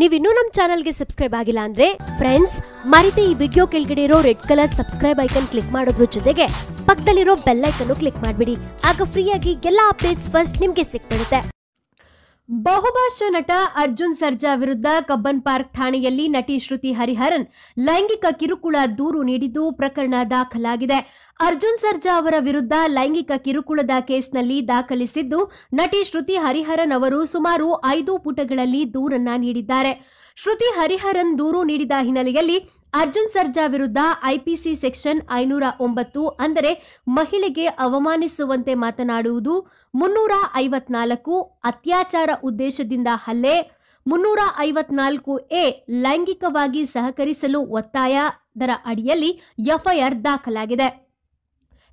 ನೀವಿನ್ನೂ ನಮ್ಮ ಚಾನಲ್ಗೆ ಸಬ್ಸ್ಕ್ರೈಬ್ ಆಗಿಲ್ಲ ಅಂದ್ರೆ ಫ್ರೆಂಡ್ಸ್ ಮರಿತೆ ಈ ವಿಡಿಯೋ ಕೆಳಗಡೆ ಇರೋ red colour subscribe icon click ಮಾಡೋದ್ರ ಜೊತೆಗೆ ಪಕ್ಕದಲ್ಲಿರೋ ಬೆಲ್ ಐಕನ್ ಕ್ಲಿಕ್ ಮಾಡಿಬಿಡಿ ಆಗ ಫ್ರೀಯಾಗಿ ಎಲ್ಲ ಅಪ್ಡೇಟ್ಸ್ ಫಸ್ಟ್ ನಿಮಗೆ ಸಿಕ್ಬಿಡುತ್ತೆ ಬಹುಭಾಷಾ ನಟ ಅರ್ಜುನ್ ಸರ್ಜಾ ವಿರುದ್ಧ ಕಬ್ಬನ್ ಪಾರ್ಕ್ ಠಾಣೆಯಲ್ಲಿ ನಟಿ ಶ್ರುತಿ ಹರಿಹರನ್ ಲೈಂಗಿಕ ಕಿರುಕುಳ ದೂರು ನೀಡಿದ್ದು ಪ್ರಕರಣ ದಾಖಲಾಗಿದೆ ಅರ್ಜುನ್ ಸರ್ಜಾ ಅವರ ವಿರುದ್ಧ ಲೈಂಗಿಕ ಕಿರುಕುಳದ ಕೇಸ್ನಲ್ಲಿ ದಾಖಲಿಸಿದ್ದು ನಟಿ ಶ್ರುತಿ ಹರಿಹರನ್ ಅವರು ಸುಮಾರು ಐದು ಪುಟಗಳಲ್ಲಿ ದೂರನ್ನ ನೀಡಿದ್ದಾರೆ ಶ್ರುತಿ ಹರಿಹರನ್ ದೂರು ನೀಡಿದ ಹಿನ್ನೆಲೆಯಲ್ಲಿ ಅರ್ಜುನ್ ಸರ್ಜಾ ವಿರುದ್ಧ ಐಪಿಸಿ ಸೆಕ್ಷನ್ ಐನೂರ ಒಂಬತ್ತು ಅಂದರೆ ಮಹಿಳೆಗೆ ಅವಮಾನಿಸುವಂತೆ ಮಾತನಾಡುವುದು ಮುನ್ನೂರ ಐವತ್ನಾಲ್ಕು ಅತ್ಯಾಚಾರ ಉದ್ದೇಶದಿಂದ ಹಲ್ಲೆ ಮುನ್ನೂರ ಐವತ್ನಾಲ್ಕು ಎ ಲೈಂಗಿಕವಾಗಿ ಸಹಕರಿಸಲು ಒತ್ತಾಯ ಅಡಿಯಲ್ಲಿ ಎಫ್ಐಆರ್ ದಾಖಲಾಗಿದೆ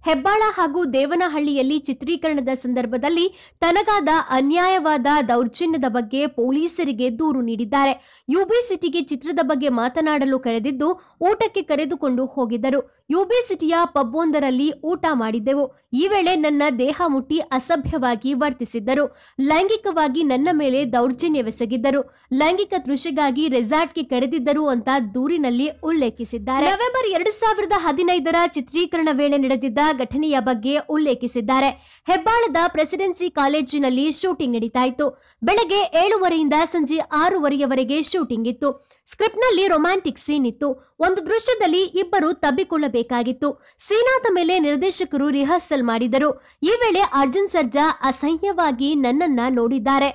ಹೆಬ್ಬಾಳ ಹಾಗೂ ದೇವನಹಳ್ಳಿಯಲ್ಲಿ ಚಿತ್ರೀಕರಣದ ಸಂದರ್ಭದಲ್ಲಿ ತನಗಾದ ಅನ್ಯಾಯವಾದ ದೌರ್ಜನ್ಯದ ಬಗ್ಗೆ ಪೊಲೀಸರಿಗೆ ದೂರು ನೀಡಿದ್ದಾರೆ ಯುಬಿ ಸಿಟಿಗೆ ಚಿತ್ರದ ಬಗ್ಗೆ ಮಾತನಾಡಲು ಕರೆದಿದ್ದು ಊಟಕ್ಕೆ ಕರೆದುಕೊಂಡು ಹೋಗಿದ್ದರು ಯುಬಿ ಸಿಟಿಯ ಪಬ್ಬೊಂದರಲ್ಲಿ ಊಟ ಮಾಡಿದ್ದೆವು ಈ ವೇಳೆ ನನ್ನ ದೇಹ ಮುಟ್ಟಿ ಅಸಭ್ಯವಾಗಿ ವರ್ತಿಸಿದ್ದರು ಲೈಂಗಿಕವಾಗಿ ನನ್ನ ಮೇಲೆ ದೌರ್ಜನ್ಯವೆಸಗಿದ್ದರು ಲೈಂಗಿಕ ದೃಶ್ಯಗಾಗಿ ರೆಸಾರ್ಟ್ಗೆ ಕರೆದಿದ್ದರು ಅಂತ ದೂರಿನಲ್ಲಿ ಉಲ್ಲೇಖಿಸಿದ್ದಾರೆ ನವೆಂಬರ್ ಎರಡು ಸಾವಿರದ ಹದಿನೈದರ ಚಿತ್ರೀಕರಣ ವೇಳೆ ನಡೆದಿದ್ದ ಘಟನೆಯ ಬಗ್ಗೆ ಉಲ್ಲೇಖಿಸಿದ್ದಾರೆ ಹೆಬ್ಬಾಳದ ಪ್ರೆಸಿಡೆನ್ಸಿ ಕಾಲೇಜಿನಲ್ಲಿ ಶೂಟಿಂಗ್ ನಡೀತಾ ಇತ್ತು ಬೆಳಗ್ಗೆ ಏಳುವರೆಯಿಂದ ಸಂಜೆ ಆರೂವರೆಯವರೆಗೆ ಶೂಟಿಂಗ್ ಇತ್ತು ಸ್ಕ್ರಿಪ್ಟ್ನಲ್ಲಿ ರೊಮ್ಯಾಂಟಿಕ್ ಸೀನ್ ಇತ್ತು ಒಂದು ದೃಶ್ಯದಲ್ಲಿ ಇಬ್ಬರು ತಬ್ಬಿಕೊಳ್ಳಬೇಕಾಗಿತ್ತು ಸೀನಾದ ಮೇಲೆ ನಿರ್ದೇಶಕರು ರಿಹರ್ಸಲ್ ಮಾಡಿದರು ಈ ವೇಳೆ ಅರ್ಜುನ್ ಸರ್ಜಾ ಅಸಹ್ಯವಾಗಿ ನನ್ನನ್ನ ನೋಡಿದ್ದಾರೆ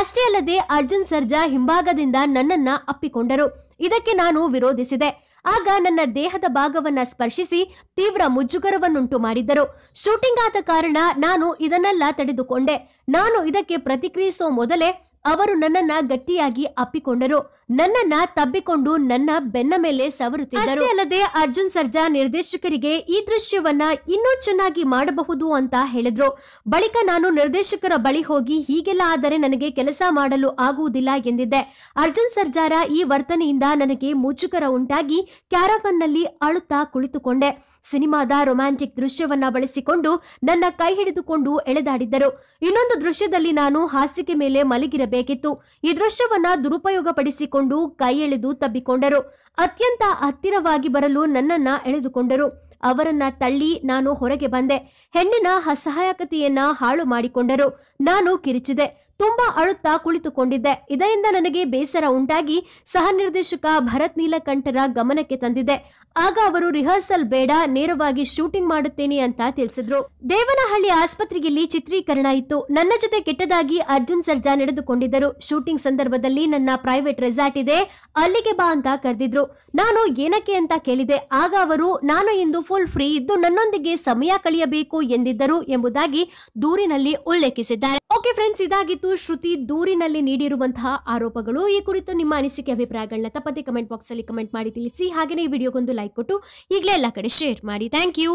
ಅಷ್ಟೇ ಅಲ್ಲದೆ ಅರ್ಜುನ್ ಸರ್ಜಾ ಹಿಂಭಾಗದಿಂದ ನನ್ನನ್ನ ಅಪ್ಪಿಕೊಂಡರು ಇದಕ್ಕೆ ನಾನು ವಿರೋಧಿಸಿದೆ ಆಗ ನನ್ನ ದೇಹದ ಭಾಗವನ್ನ ಸ್ಪರ್ಶಿಸಿ ತೀವ್ರ ಮುಜುಗರವನ್ನುಂಟು ಮಾಡಿದ್ದರು ಶೂಟಿಂಗ್ ಆದ ಕಾರಣ ನಾನು ಇದನ್ನೆಲ್ಲ ತಡೆದುಕೊಂಡೆ ನಾನು ಇದಕ್ಕೆ ಪ್ರತಿಕ್ರಿಯಿಸೋ ಮೊದಲೇ ಅವರು ನನ್ನನ್ನ ಗಟ್ಟಿಯಾಗಿ ಅಪ್ಪಿಕೊಂಡರು ನನ್ನನ್ನ ತಬ್ಬಿಕೊಂಡು ನನ್ನ ಬೆನ್ನ ಮೇಲೆ ಸವರುತ್ತಿದ್ದರು ಅಲ್ಲದೆ ಅರ್ಜುನ್ ಸರ್ಜಾ ನಿರ್ದೇಶಕರಿಗೆ ಈ ದೃಶ್ಯವನ್ನ ಇನ್ನೂ ಚೆನ್ನಾಗಿ ಮಾಡಬಹುದು ಅಂತ ಹೇಳಿದ್ರು ಬಳಿಕ ನಾನು ನಿರ್ದೇಶಕರ ಬಳಿ ಹೋಗಿ ಹೀಗೆಲ್ಲ ಆದರೆ ನನಗೆ ಕೆಲಸ ಮಾಡಲು ಆಗುವುದಿಲ್ಲ ಎಂದಿದ್ದೆ ಅರ್ಜುನ್ ಸರ್ಜಾರ ಈ ವರ್ತನೆಯಿಂದ ನನಗೆ ಮುಚ್ಚುಕರ ಉಂಟಾಗಿ ನಲ್ಲಿ ಅಳುತ್ತಾ ಕುಳಿತುಕೊಂಡೆ ಸಿನಿಮಾದ ರೊಮ್ಯಾಂಟಿಕ್ ದೃಶ್ಯವನ್ನ ಬಳಸಿಕೊಂಡು ನನ್ನ ಕೈ ಹಿಡಿದುಕೊಂಡು ಎಳೆದಾಡಿದ್ದರು ಇನ್ನೊಂದು ದೃಶ್ಯದಲ್ಲಿ ನಾನು ಹಾಸಿಗೆ ಮೇಲೆ ಮಲಗಿರಬೇಕು ಬೇಕಿತ್ತು ಈ ದೃಶ್ಯವನ್ನ ದುರುಪಯೋಗ ಪಡಿಸಿಕೊಂಡು ಕೈ ಎಳೆದು ತಬ್ಬಿಕೊಂಡರು ಅತ್ಯಂತ ಹತ್ತಿರವಾಗಿ ಬರಲು ನನ್ನನ್ನ ಎಳೆದುಕೊಂಡರು ಅವರನ್ನ ತಳ್ಳಿ ನಾನು ಹೊರಗೆ ಬಂದೆ ಹೆಣ್ಣಿನ ಅಸಹಾಯಕತೆಯನ್ನ ಹಾಳು ಮಾಡಿಕೊಂಡರು ನಾನು ಕಿರಿಚಿದೆ ತುಂಬಾ ಅಳುತ್ತಾ ಕುಳಿತುಕೊಂಡಿದ್ದೆ ಇದರಿಂದ ನನಗೆ ಬೇಸರ ಉಂಟಾಗಿ ಸಹ ನಿರ್ದೇಶಕ ಭರತ್ ನೀಲಕಂಠರ ಗಮನಕ್ಕೆ ತಂದಿದೆ ಆಗ ಅವರು ರಿಹರ್ಸಲ್ ಬೇಡ ನೇರವಾಗಿ ಶೂಟಿಂಗ್ ಮಾಡುತ್ತೇನೆ ಅಂತ ತಿಳಿಸಿದ್ರು ದೇವನಹಳ್ಳಿ ಆಸ್ಪತ್ರೆಯಲ್ಲಿ ಚಿತ್ರೀಕರಣ ಇತ್ತು ನನ್ನ ಜೊತೆ ಕೆಟ್ಟದಾಗಿ ಅರ್ಜುನ್ ಸರ್ಜಾ ನಡೆದುಕೊಂಡಿದ್ದರು ಶೂಟಿಂಗ್ ಸಂದರ್ಭದಲ್ಲಿ ನನ್ನ ಪ್ರೈವೇಟ್ ರೆಸಾರ್ಟ್ ಇದೆ ಅಲ್ಲಿಗೆ ಬಾ ಅಂತ ಕರೆದಿದ್ರು ನಾನು ಏನಕ್ಕೆ ಅಂತ ಕೇಳಿದೆ ಆಗ ಅವರು ನಾನು ಇಂದು ಫುಲ್ ಫ್ರೀ ಇದ್ದು ನನ್ನೊಂದಿಗೆ ಸಮಯ ಕಳೆಯಬೇಕು ಎಂದಿದ್ದರು ಎಂಬುದಾಗಿ ದೂರಿನಲ್ಲಿ ಉಲ್ಲೇಖಿಸಿದ್ದಾರೆ ಓಕೆ ಫ್ರೆಂಡ್ಸ್ ಇದಾಗಿತ್ತು ಶ್ರುತಿ ದೂರಿನಲ್ಲಿ ನೀಡಿರುವಂತಹ ಆರೋಪಗಳು ಈ ಕುರಿತು ನಿಮ್ಮ ಅನಿಸಿಕೆ ಅಭಿಪ್ರಾಯಗಳನ್ನ ತಪ್ಪದೆ ಕಮೆಂಟ್ ಬಾಕ್ಸ್ ಅಲ್ಲಿ ಕಮೆಂಟ್ ಮಾಡಿ ತಿಳಿಸಿ ಹಾಗೆಯೇ ಈ ವಿಡಿಯೋಗೊಂದು ಲೈಕ್ ಕೊಟ್ಟು ಈಗಲೇ ಎಲ್ಲ ಕಡೆ ಶೇರ್ ಮಾಡಿ ಥ್ಯಾಂಕ್ ಯು